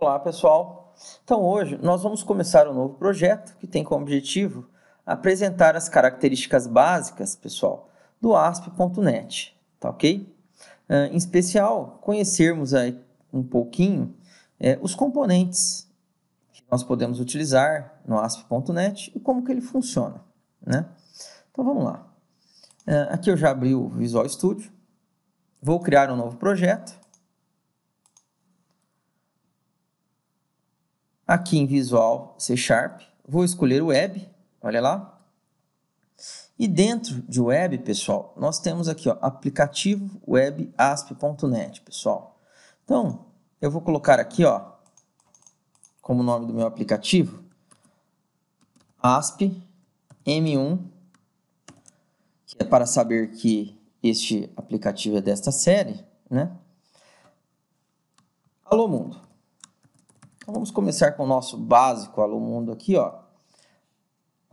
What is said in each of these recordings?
Olá, pessoal. Então, hoje nós vamos começar um novo projeto que tem como objetivo apresentar as características básicas, pessoal, do ASP.NET, tá ok? em especial, conhecermos aí um pouquinho é, os componentes que nós podemos utilizar no ASP.NET e como que ele funciona, né? Então, vamos lá. aqui eu já abri o Visual Studio. Vou criar um novo projeto Aqui em Visual C Sharp, vou escolher o Web, olha lá. E dentro de Web, pessoal, nós temos aqui ó, aplicativo web asp.net, pessoal. Então, eu vou colocar aqui, ó, como nome do meu aplicativo, ASP M1, que é para saber que este aplicativo é desta série, né? Alô Mundo. Então, vamos começar com o nosso básico Alumundo aqui, ó.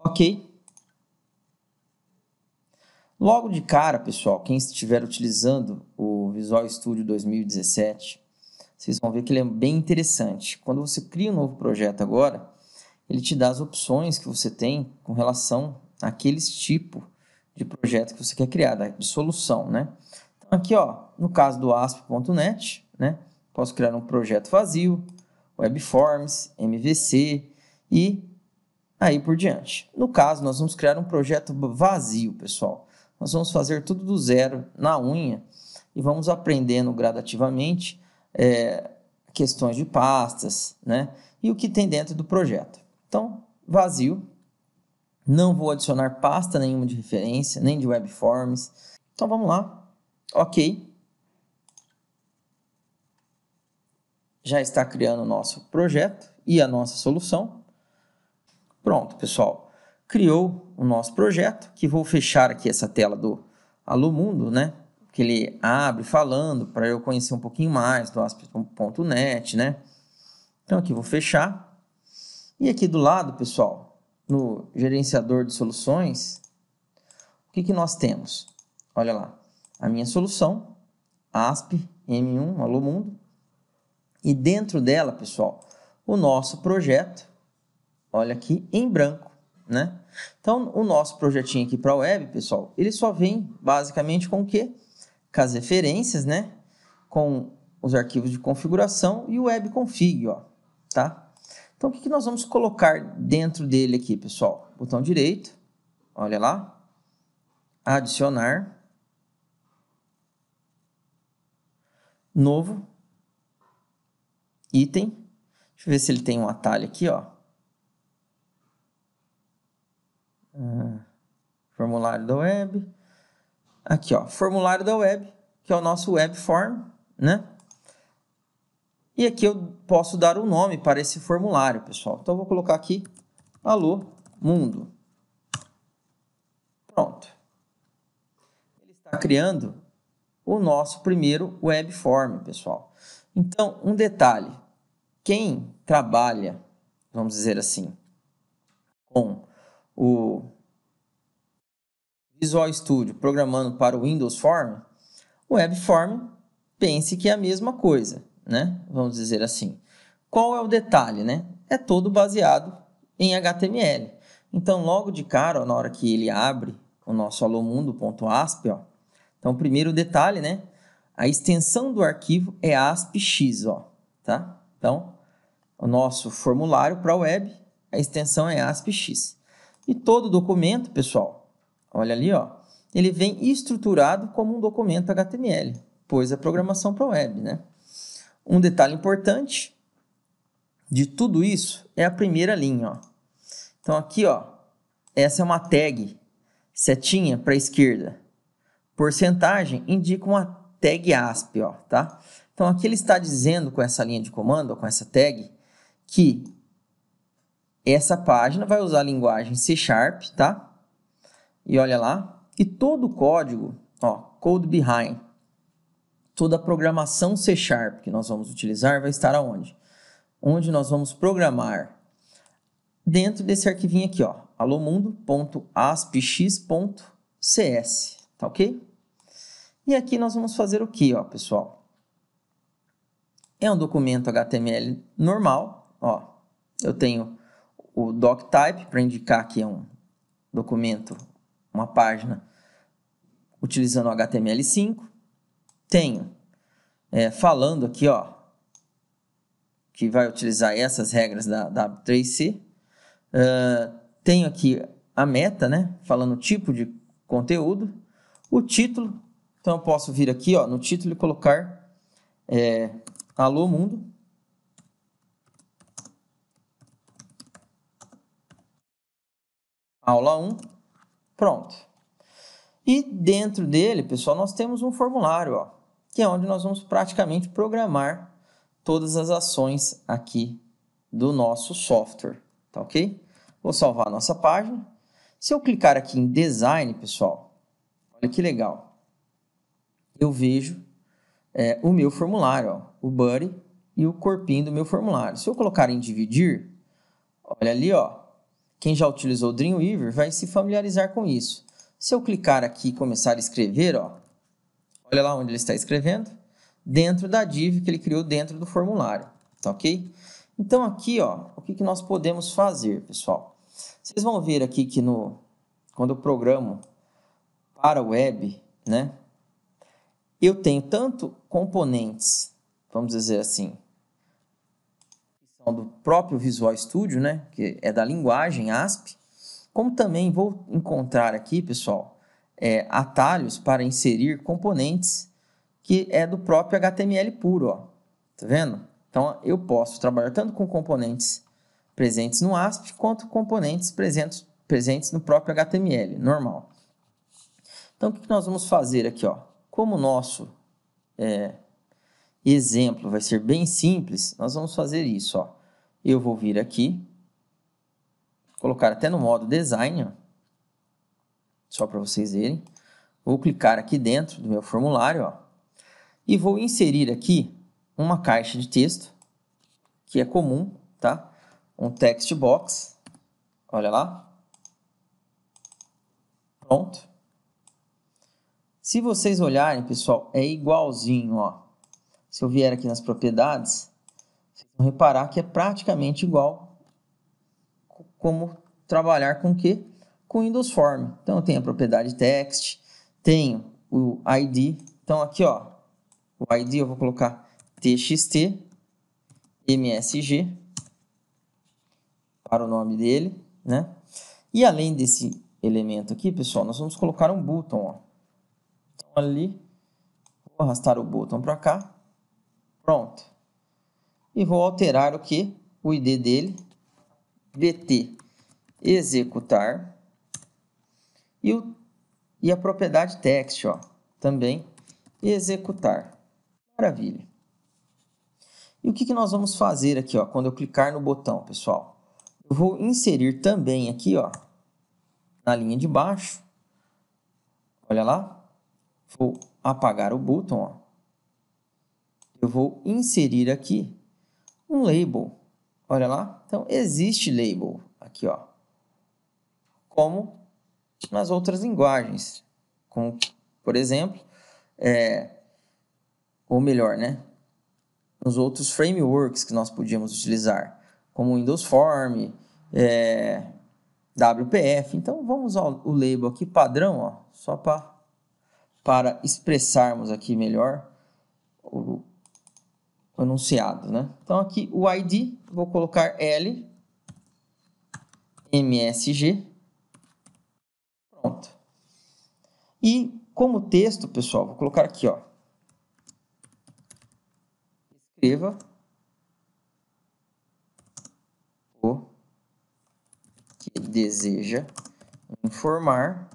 Ok. Logo de cara, pessoal, quem estiver utilizando o Visual Studio 2017, vocês vão ver que ele é bem interessante. Quando você cria um novo projeto agora, ele te dá as opções que você tem com relação àqueles tipo de projeto que você quer criar, de solução, né? Então aqui, ó, no caso do ASP.NET, né, posso criar um projeto vazio, Webforms, MVC e aí por diante. No caso, nós vamos criar um projeto vazio, pessoal. Nós vamos fazer tudo do zero, na unha, e vamos aprendendo gradativamente é, questões de pastas, né? E o que tem dentro do projeto. Então, vazio. Não vou adicionar pasta nenhuma de referência, nem de webforms. Então, vamos lá. Ok. já está criando o nosso projeto e a nossa solução. Pronto, pessoal. Criou o nosso projeto, que vou fechar aqui essa tela do Alumundo, né? Que ele abre falando para eu conhecer um pouquinho mais do Asp.net né? Então aqui vou fechar. E aqui do lado, pessoal, no gerenciador de soluções, o que, que nós temos? Olha lá, a minha solução, ASP M1 Alumundo, e dentro dela, pessoal, o nosso projeto, olha aqui em branco, né? Então, o nosso projetinho aqui para a web, pessoal, ele só vem basicamente com o quê? Com as referências, né? Com os arquivos de configuração e o webconfig, ó, tá? Então, o que, que nós vamos colocar dentro dele aqui, pessoal? Botão direito, olha lá, adicionar, novo, item. Deixa eu ver se ele tem um atalho aqui, ó. Ah, formulário da web. Aqui, ó, formulário da web, que é o nosso web form, né? E aqui eu posso dar o um nome para esse formulário, pessoal. Então, eu vou colocar aqui, alô, mundo. Pronto. Ele está criando o nosso primeiro web form, pessoal. Então, um detalhe quem trabalha, vamos dizer assim, com o Visual Studio programando para o Windows Form, o WebForm pense que é a mesma coisa, né? Vamos dizer assim. Qual é o detalhe, né? É todo baseado em HTML. Então, logo de cara, ó, na hora que ele abre o nosso alomundo.asp, ó, então primeiro detalhe, né? A extensão do arquivo é aspx, ó, tá? Então, o nosso formulário para a web, a extensão é aspx E todo documento, pessoal, olha ali, ó, ele vem estruturado como um documento HTML, pois é programação para a web, né? Um detalhe importante de tudo isso é a primeira linha, ó. Então aqui, ó, essa é uma tag, setinha para a esquerda. Porcentagem indica uma tag ASP, ó, tá? Então aqui ele está dizendo com essa linha de comando, com essa tag, que essa página vai usar a linguagem C Sharp, tá? E olha lá. E todo o código, ó, code behind, toda a programação C Sharp que nós vamos utilizar vai estar aonde? Onde nós vamos programar dentro desse arquivinho aqui, ó, alomundo.aspx.cs, tá ok? E aqui nós vamos fazer o que, ó, pessoal? É um documento HTML normal, Ó, eu tenho o doctype para indicar que é um documento, uma página utilizando o HTML5. Tenho é, falando aqui, ó, que vai utilizar essas regras da, da W3C. Uh, ah, tenho aqui a meta, né, falando o tipo de conteúdo, o título. Então eu posso vir aqui, ó, no título e colocar é, Alô Mundo. aula 1, pronto. E dentro dele, pessoal, nós temos um formulário, ó, que é onde nós vamos praticamente programar todas as ações aqui do nosso software, tá ok? Vou salvar a nossa página. Se eu clicar aqui em design, pessoal, olha que legal. Eu vejo é, o meu formulário, ó, o body e o corpinho do meu formulário. Se eu colocar em dividir, olha ali, ó, quem já utilizou o Dreamweaver vai se familiarizar com isso. Se eu clicar aqui e começar a escrever, ó, olha lá onde ele está escrevendo, dentro da div que ele criou dentro do formulário, tá ok? Então aqui, ó, o que, que nós podemos fazer, pessoal? Vocês vão ver aqui que no, quando eu programo para web, né, eu tenho tanto componentes, vamos dizer assim, do próprio Visual Studio, né, que é da linguagem ASP, como também vou encontrar aqui, pessoal, é, atalhos para inserir componentes que é do próprio HTML puro, ó. Tá vendo? Então, eu posso trabalhar tanto com componentes presentes no ASP, quanto componentes presentes, presentes no próprio HTML, normal. Então, o que nós vamos fazer aqui? Ó? Como o nosso é, exemplo vai ser bem simples, nós vamos fazer isso. Ó. Eu vou vir aqui, colocar até no modo design, ó, só para vocês verem. Vou clicar aqui dentro do meu formulário ó, e vou inserir aqui uma caixa de texto, que é comum, tá? Um text box, olha lá. Pronto. Se vocês olharem, pessoal, é igualzinho, ó. Se eu vier aqui nas propriedades, vocês vão reparar que é praticamente igual como trabalhar com que? Com Windows Form. Então eu tenho a propriedade text, tenho o ID. Então aqui ó, o ID eu vou colocar txt msg para o nome dele, né? E além desse elemento aqui, pessoal, nós vamos colocar um button, ó. Então ali, vou arrastar o button para cá, Pronto. E vou alterar o que? O ID dele, VT, executar. E, o, e a propriedade text, ó, também executar. Maravilha. E o que, que nós vamos fazer aqui, ó, quando eu clicar no botão, pessoal? Eu vou inserir também aqui, ó, na linha de baixo. Olha lá. Vou apagar o botão, ó eu vou inserir aqui um label. Olha lá. Então, existe label aqui, ó. Como nas outras linguagens. Como, por exemplo, é, ou melhor, né? Nos outros frameworks que nós podíamos utilizar, como Windows Form, é, WPF. Então, vamos usar o label aqui padrão, ó, só para para expressarmos aqui melhor o anunciados, né? Então aqui o ID, vou colocar L MSG. Pronto. E como texto, pessoal, vou colocar aqui, ó. Escreva o que deseja informar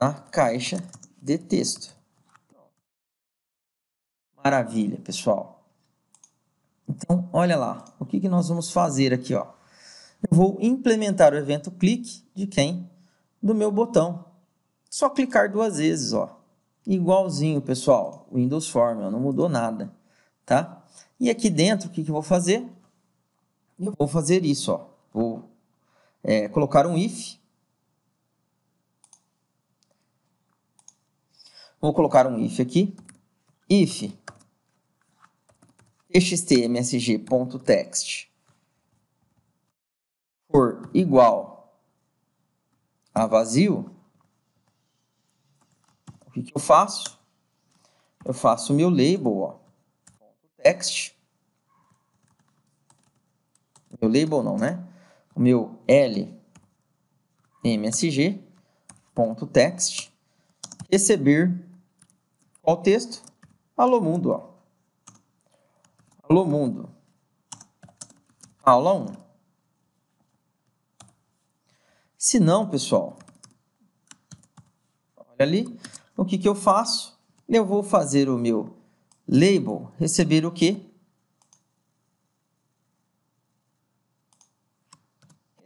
na caixa de texto. Maravilha, pessoal olha lá, o que, que nós vamos fazer aqui? Ó? Eu vou implementar o evento clique de quem? Do meu botão. Só clicar duas vezes, ó. Igualzinho, pessoal, Windows Form, ó, não mudou nada, tá? E aqui dentro, o que, que eu vou fazer? Eu vou fazer isso, ó. Vou é, colocar um if. Vou colocar um if aqui. If xtmsg.text for igual a vazio, o que, que eu faço? Eu faço o meu label, ó, .text, meu label não, né? O meu lmsg.text, receber qual texto? Alô mundo, ó pelo mundo. Aula 1. Se não, pessoal, olha ali, o que, que eu faço? Eu vou fazer o meu label receber o quê?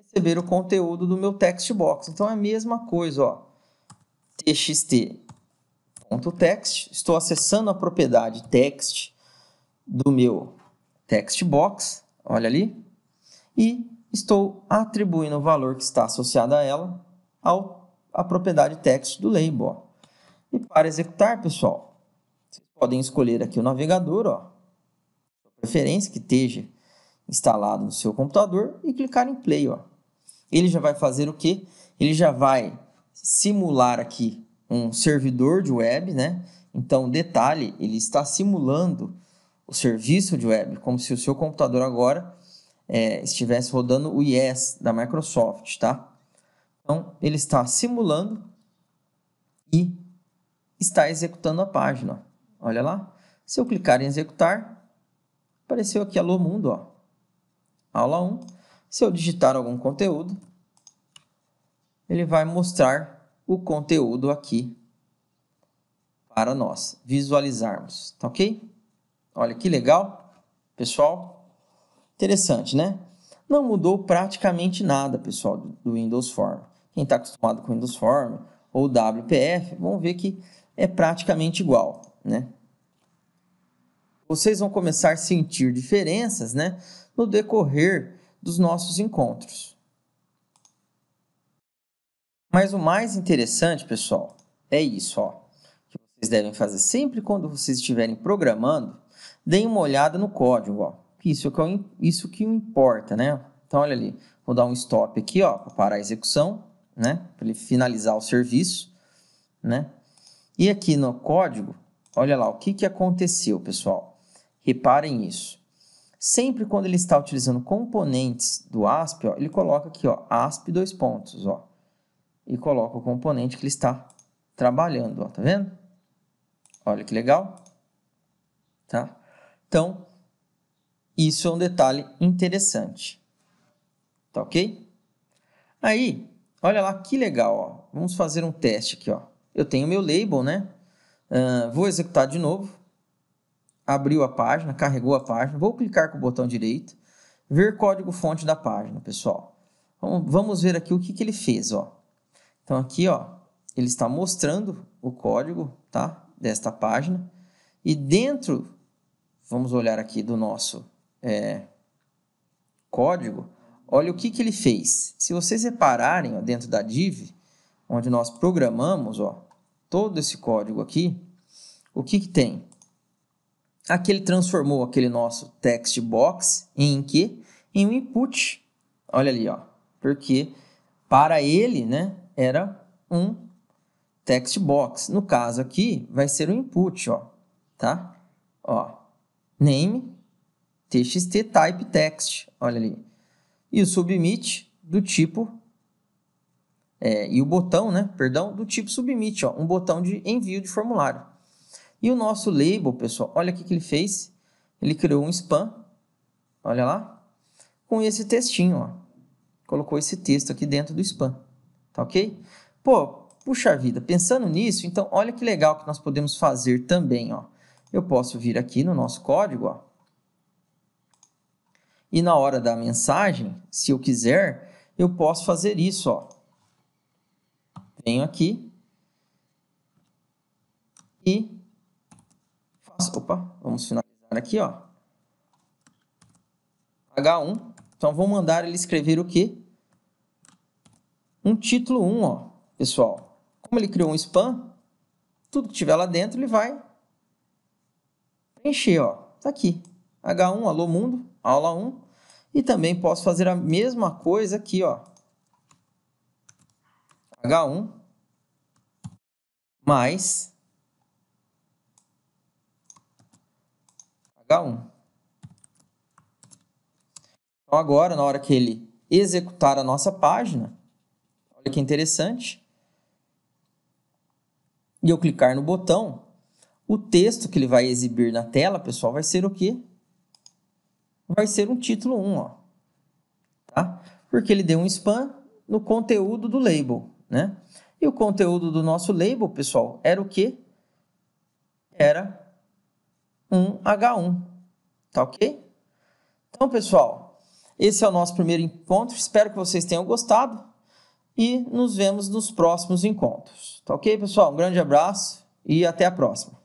Receber o conteúdo do meu text box. Então é a mesma coisa, ó. txt.text, estou acessando a propriedade text do meu text box, olha ali, e estou atribuindo o valor que está associado a ela ao, à propriedade text do label. Ó. E para executar, pessoal, vocês podem escolher aqui o navegador, ó, preferência que esteja instalado no seu computador e clicar em play. Ó. Ele já vai fazer o quê? Ele já vai simular aqui um servidor de web, né? Então, detalhe, ele está simulando o serviço de web, como se o seu computador agora é, estivesse rodando o IES da Microsoft, tá? Então, ele está simulando e está executando a página. Olha lá. Se eu clicar em executar, apareceu aqui Alô Mundo, ó. Aula 1. Se eu digitar algum conteúdo, ele vai mostrar o conteúdo aqui para nós visualizarmos, tá ok? Olha que legal, pessoal. Interessante, né? Não mudou praticamente nada, pessoal, do Windows Form. Quem está acostumado com Windows Form ou WPF, vão ver que é praticamente igual, né? Vocês vão começar a sentir diferenças, né, no decorrer dos nossos encontros. Mas o mais interessante, pessoal, é isso, ó, que vocês devem fazer sempre quando vocês estiverem programando, deem uma olhada no código, ó. Isso que, eu, é isso que importa, né? Então, olha ali, vou dar um stop aqui, ó, para parar a execução, né? Para ele finalizar o serviço, né? E aqui no código, olha lá, o que, que aconteceu, pessoal? Reparem isso. Sempre quando ele está utilizando componentes do ASP, ó, ele coloca aqui, ó, ASP dois pontos, ó. E coloca o componente que ele está trabalhando, ó, tá vendo? Olha que legal, tá? Então, isso é um detalhe interessante. Tá ok? Aí, olha lá que legal. Ó. Vamos fazer um teste aqui. Ó. Eu tenho meu label, né? Uh, vou executar de novo. Abriu a página, carregou a página. Vou clicar com o botão direito. Ver código fonte da página, pessoal. Vamos ver aqui o que, que ele fez. Ó. Então, aqui ó, ele está mostrando o código tá? desta página. E dentro vamos olhar aqui do nosso é, código, olha o que, que ele fez. Se vocês repararem ó, dentro da div, onde nós programamos ó, todo esse código aqui, o que, que tem? Aqui ele transformou aquele nosso text box em que? Em um input. Olha ali, ó, porque para ele né, era um text box. No caso aqui, vai ser um input, ó, tá? Ó, name, txt type text, olha ali. E o submit do tipo, é, e o botão, né, perdão, do tipo submit, ó, um botão de envio de formulário. E o nosso label, pessoal, olha o que ele fez. Ele criou um spam, olha lá, com esse textinho, ó. Colocou esse texto aqui dentro do spam, tá ok? Pô, puxa vida, pensando nisso, então olha que legal que nós podemos fazer também, ó eu posso vir aqui no nosso código, ó, e na hora da mensagem, se eu quiser, eu posso fazer isso, ó. Venho aqui e faço, opa, vamos finalizar aqui, ó. H1. Então vou mandar ele escrever o quê? Um título 1, ó, pessoal. Como ele criou um spam, tudo que tiver lá dentro ele vai preencher, ó. Tá aqui. H1, alô mundo, aula 1. E também posso fazer a mesma coisa aqui, ó. H1 mais H1. Então agora, na hora que ele executar a nossa página, olha que interessante, e eu clicar no botão, o texto que ele vai exibir na tela, pessoal, vai ser o quê? Vai ser um título 1, ó. Tá? Porque ele deu um spam no conteúdo do label, né? E o conteúdo do nosso label, pessoal, era o quê? Era um H1, tá ok? Então, pessoal, esse é o nosso primeiro encontro. Espero que vocês tenham gostado e nos vemos nos próximos encontros, tá ok, pessoal? Um grande abraço e até a próxima.